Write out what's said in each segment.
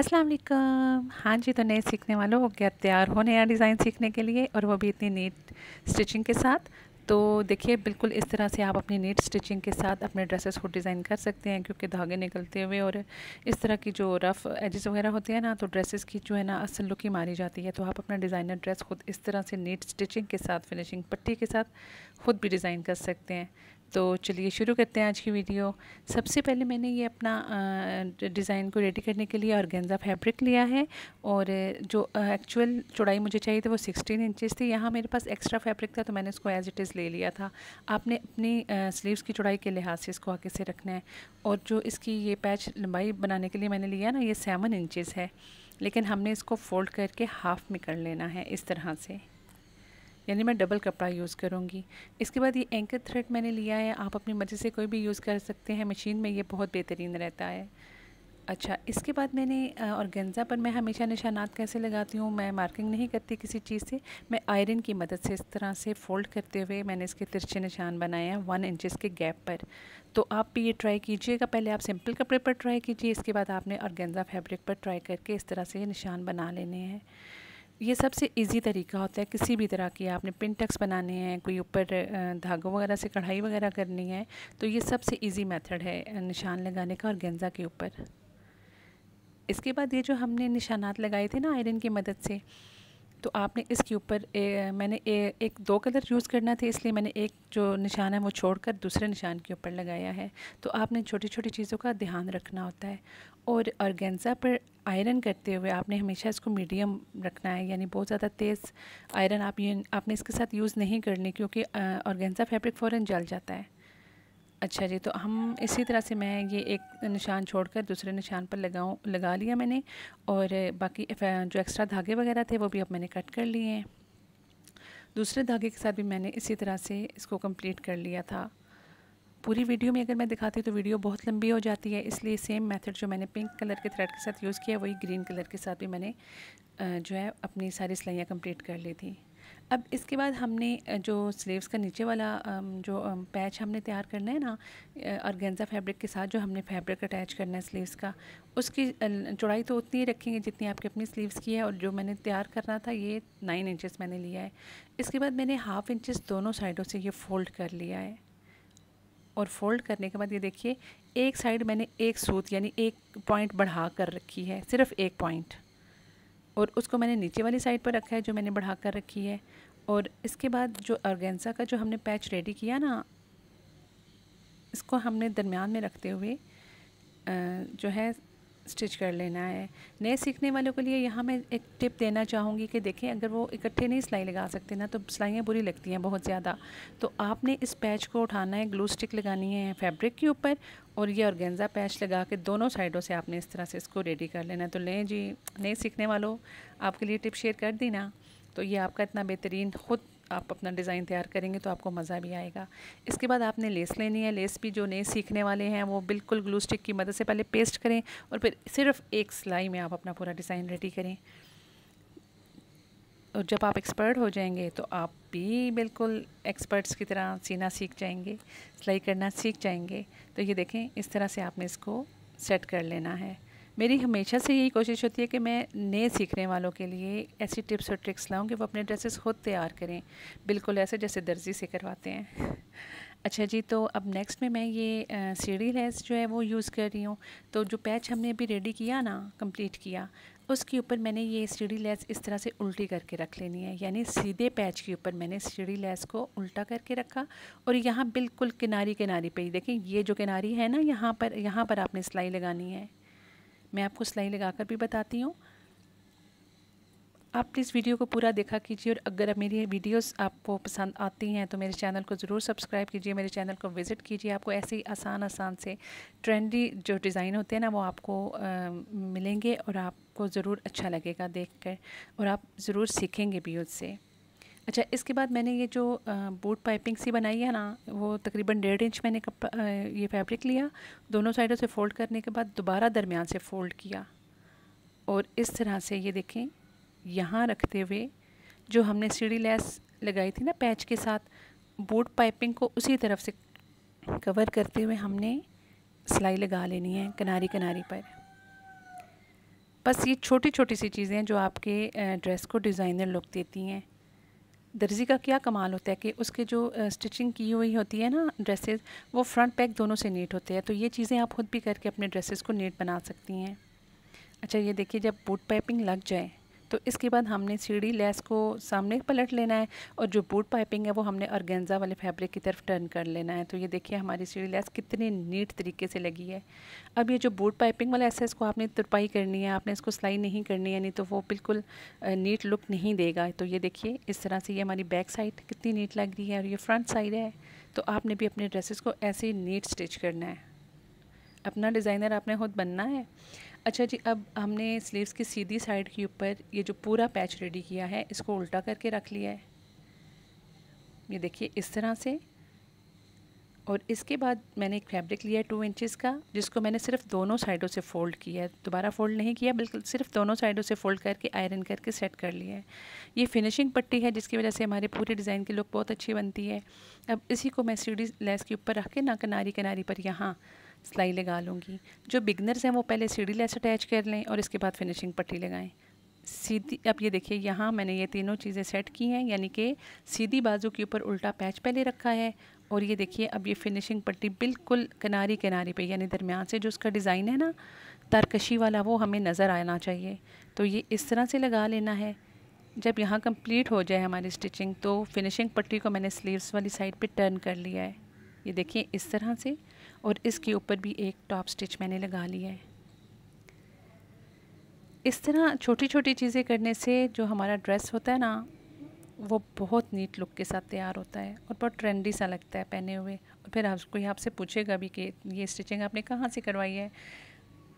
अस्सलाम वालेकुम हाँ जी तो नए सीखने वालों के तैयार हो नया डिज़ाइन सीखने के लिए और वो भी इतनी नीट स्टिचिंग के साथ तो देखिए बिल्कुल इस तरह से आप अपनी नीट स्टिचिंग के साथ अपने ड्रेसेस को डिज़ाइन कर सकते हैं क्योंकि धागे निकलते हुए और इस तरह की जो रफ़ एजेस वगैरह होते हैं ना तो ड्रेसेस की जो है ना असल लुक ही मारी जाती है तो आप अपना डिज़ाइनर ड्रेस खुद इस तरह से नीट स्टिचिंग के साथ फिनिशिंग पट्टी के साथ खुद भी डिज़ाइन कर सकते हैं तो चलिए शुरू करते हैं आज की वीडियो सबसे पहले मैंने ये अपना डिज़ाइन को रेडी करने के लिए गेंजा फैब्रिक लिया है और जो एक्चुअल चौड़ाई मुझे चाहिए थी वो 16 इंचेस थी यहाँ मेरे पास एक्स्ट्रा फैब्रिक था तो मैंने इसको एज इट इज़ ले लिया था आपने अपनी स्लीव्स की चौड़ाई के लिहाज से इसको आगे से रखना है और जो इसकी ये पैच लंबाई बनाने के लिए मैंने लिया ना ये सेवन इंचज़ है लेकिन हमने इसको फोल्ड करके हाफ़ में कर लेना है इस तरह से यानी मैं डबल कपड़ा यूज़ करूँगी इसके बाद ये एंकर थ्रेड मैंने लिया है आप अपनी मर्ज़ी से कोई भी यूज़ कर सकते हैं मशीन में ये बहुत बेहतरीन रहता है अच्छा इसके बाद मैंने और गेंजा पर मैं हमेशा निशानात कैसे लगाती हूँ मैं मार्किंग नहीं करती किसी चीज़ से मैं आयरन की मदद से इस तरह से फोल्ड करते हुए मैंने इसके तिरछे निशान बनाए हैं वन इंचेस के गैप पर तो आप भी ये ट्राई कीजिएगा पहले आप सिंपल कपड़े पर ट्राई कीजिए इसके बाद आपने और फैब्रिक पर ट्राई करके इस तरह से ये निशान बना लेने हैं ये सबसे इजी तरीका होता है किसी भी तरह की आपने पिनटक्स बनाने हैं कोई ऊपर धागों वगैरह से कढ़ाई वगैरह करनी है तो ये सबसे इजी मेथड है निशान लगाने का और गेंजा के ऊपर इसके बाद ये जो हमने निशानात लगाए थे ना आयरन की मदद से तो आपने इसके ऊपर मैंने ए, एक दो कलर यूज़ करना था इसलिए मैंने एक जो निशान है वो छोड़कर दूसरे निशान के ऊपर लगाया है तो आपने छोटी छोटी चीज़ों का ध्यान रखना होता है और ऑर्गेंजा पर आयरन करते हुए आपने हमेशा इसको मीडियम रखना है यानी बहुत ज़्यादा तेज़ आयरन आप ये आपने इसके साथ यूज़ नहीं करनी क्योंकि ऑर्गेंजा फैब्रिक फ़ौरन जल जाता है अच्छा जी तो हम इसी तरह से मैं ये एक निशान छोड़कर दूसरे निशान पर लगाऊँ लगा लिया मैंने और बाकी जो एक्स्ट्रा धागे वगैरह थे वो भी अब मैंने कट कर लिए हैं दूसरे धागे के साथ भी मैंने इसी तरह से इसको कंप्लीट कर लिया था पूरी वीडियो में अगर मैं दिखाती तो वीडियो बहुत लंबी हो जाती है इसलिए सेम मेथड जो मैंने पिंक कलर के थ्रेड के साथ यूज़ किया वही ग्रीन कलर के साथ भी मैंने जो है अपनी सारी सिलाइयाँ कंप्लीट कर ली थी अब इसके बाद हमने जो स्लीव्स का नीचे वाला जो पैच हमने तैयार करना है ना गेंजा फैब्रिक के साथ जो हमने फैब्रिक अटैच करना है स्लीव्स का उसकी चौड़ाई तो उतनी ही रखेंगे जितनी आपके अपनी स्लीव्स की है और जो मैंने तैयार करना था ये नाइन इंचेस मैंने लिया है इसके बाद मैंने हाफ़ इंचेस दोनों साइडों से ये फ़ोल्ड कर लिया है और फोल्ड करने के बाद ये देखिए एक साइड मैंने एक सूत यानी एक पॉइंट बढ़ा कर रखी है सिर्फ एक पॉइंट और उसको मैंने नीचे वाली साइड पर रखा है जो मैंने बढ़ा कर रखी है और इसके बाद जो ऑर्गेन्सा का जो हमने पैच रेडी किया ना इसको हमने दरमियान में रखते हुए जो है स्टिच कर लेना है नए सीखने वालों के लिए यहाँ मैं एक टिप देना चाहूँगी कि देखें अगर वो इकट्ठे नहीं सिलाई लगा सकते ना तो सिलाइयाँ बुरी लगती हैं बहुत ज़्यादा तो आपने इस पैच को उठाना है ग्लू स्टिक लगानी है फैब्रिक के ऊपर और ये गेंजा पैच लगा के दोनों साइडों से आपने इस तरह से इसको रेडी कर लेना है तो लें जी नए सीखने वालों आपके लिए टिप शेयर कर दी ना तो ये आपका इतना बेहतरीन ख़ुद आप अपना डिज़ाइन तैयार करेंगे तो आपको मज़ा भी आएगा इसके बाद आपने लेस लेनी है लेस भी जो नए सीखने वाले हैं वो बिल्कुल ग्लू स्टिक की मदद से पहले पेस्ट करें और फिर सिर्फ एक सिलाई में आप अपना पूरा डिज़ाइन रेडी करें और जब आप एक्सपर्ट हो जाएंगे तो आप भी बिल्कुल एक्सपर्ट्स की तरह सीना सीख जाएंगे सिलाई करना सीख जाएंगे तो ये देखें इस तरह से आपने इसको सेट कर लेना है मेरी हमेशा से यही कोशिश होती है कि मैं नए सीखने वालों के लिए ऐसी टिप्स और ट्रिक्स लाऊं कि वो अपने ड्रेसेस खुद तैयार करें बिल्कुल ऐसे जैसे दर्जी से करवाते हैं अच्छा जी तो अब नेक्स्ट में मैं ये सीढ़ी लेस जो है वो यूज़ कर रही हूँ तो जो पैच हमने अभी रेडी किया ना कम्प्लीट किया उसके ऊपर मैंने ये सीढ़ी लेस इस तरह से उल्टी करके रख लेनी है यानी सीधे पैच के ऊपर मैंने सीढ़ी लेस को उल्टा करके रखा और यहाँ बिल्कुल किनारी किनारी पे ही देखें ये जो किनारी है ना यहाँ पर यहाँ पर आपने सिलाई लगानी है मैं आपको सिलाई लगा कर भी बताती हूँ आप प्लीज़ वीडियो को पूरा देखा कीजिए और अगर मेरी वीडियोस आपको पसंद आती हैं तो मेरे चैनल को ज़रूर सब्सक्राइब कीजिए मेरे चैनल को विज़िट कीजिए आपको ऐसे ही आसान आसान से ट्रेंडी जो डिज़ाइन होते हैं ना वो आपको आ, मिलेंगे और आपको ज़रूर अच्छा लगेगा देख कर और आप ज़रूर सीखेंगे भी उससे अच्छा इसके बाद मैंने ये जो बूट पाइपिंग सी बनाई है ना वो तकरीबन डेढ़ इंच मैंने कप ये फैब्रिक लिया दोनों साइडों से फ़ोल्ड करने के बाद दोबारा दरमियान से फ़ोल्ड किया और इस तरह से ये देखें यहाँ रखते हुए जो हमने सीढ़ी लैस लगाई थी ना पैच के साथ बूट पाइपिंग को उसी तरफ से कवर करते हुए हमने सिलाई लगा लेनी है किनारी किनारी पर बस ये छोटी छोटी सी चीज़ें हैं जो आपके ड्रेस को डिज़ाइनर लुक देती हैं दर्जी का क्या कमाल होता है कि उसके जो स्टिचिंग की हुई होती है ना ड्रेसेस वो फ्रंट पैक दोनों से नीट होते हैं तो ये चीज़ें आप खुद भी करके अपने ड्रेसेस को नीट बना सकती हैं अच्छा ये देखिए जब बूट पाइपिंग लग जाए तो इसके बाद हमने सीढ़ी लेस को सामने पलट लेना है और जो बूट पाइपिंग है वो हमने ऑर्गेंजा वाले फैब्रिक की तरफ टर्न कर लेना है तो ये देखिए हमारी सीढ़ी लेस कितनी नीट तरीके से लगी है अब ये जो बूट पाइपिंग वाला ऐसा इसको आपने तुरपाई करनी है आपने इसको सिलाई नहीं करनी है नहीं तो वो बिल्कुल नीट लुक नहीं देगा तो ये देखिए इस तरह से ये हमारी बैक साइड कितनी नीट लग रही है और ये फ्रंट साइड है तो आपने भी अपने ड्रेसेस को ऐसे ही नीट स्टिच करना है अपना डिज़ाइनर आपने खुद बनना है अच्छा जी अब हमने स्लीव्स की सीधी साइड के ऊपर ये जो पूरा पैच रेडी किया है इसको उल्टा करके रख लिया है ये देखिए इस तरह से और इसके बाद मैंने एक फैब्रिक लिया है टू इंचज़ का जिसको मैंने सिर्फ दोनों साइडों से फ़ोल्ड किया है दोबारा फ़ोल्ड नहीं किया बिल्कुल सिर्फ दोनों साइडों से फ़ोल्ड करके आयरन करके सेट कर लिया है ये फिनिशिंग पट्टी है जिसकी वजह से हमारे पूरे डिज़ाइन की लुक बहुत अच्छी बनती है अब इसी को मैं सीढ़ी लेस के ऊपर रख के ना किनारी किनारी पर यहाँ सिलाई लगा लूँगी जो बिगनर्स हैं वो पहले सीढ़ी लेस अटैच कर लें और इसके बाद फिनिशिंग पट्टी लगाएं सीधी अब ये देखिए यहाँ मैंने ये तीनों चीज़ें सेट की हैं यानी कि सीधी बाजू के ऊपर उल्टा पैच पहले रखा है और ये देखिए अब ये फिनिशिंग पट्टी बिल्कुल किनारी किनारे पे यानी दरमियान से जो उसका डिज़ाइन है ना तारकशी वाला वो हमें नज़र आना चाहिए तो ये इस तरह से लगा लेना है जब यहाँ कंप्लीट हो जाए हमारी स्टिचिंग तो फिनिशिंग पट्टी को मैंने स्लीव्स वाली साइड पे टर्न कर लिया है ये देखिए इस तरह से और इसके ऊपर भी एक टॉप स्टिच मैंने लगा लिया है इस तरह छोटी छोटी चीज़ें करने से जो हमारा ड्रेस होता है ना वो बहुत नीट लुक के साथ तैयार होता है और बहुत ट्रेंडी सा लगता है पहने हुए और फिर आप कोई आपसे पूछेगा भी कि ये स्टिचिंग आपने कहाँ से करवाई है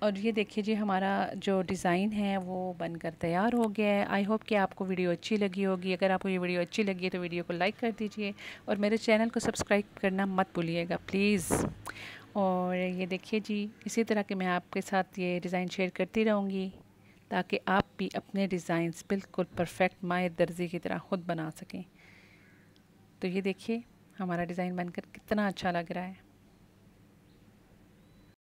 और ये देखिए जी हमारा जो डिज़ाइन है वो बनकर तैयार हो गया है आई होप कि आपको वीडियो अच्छी लगी होगी अगर आपको ये वीडियो अच्छी लगी है तो वीडियो को लाइक कर दीजिए और मेरे चैनल को सब्सक्राइब करना मत भूलिएगा प्लीज़ और ये देखिए जी इसी तरह के मैं आपके साथ ये डिज़ाइन शेयर करती रहूँगी ताकि आप भी अपने डिज़ाइंस बिल्कुल परफेक्ट माए दर्जी की तरह ख़ुद बना सकें तो ये देखिए हमारा डिज़ाइन बनकर कितना अच्छा लग रहा है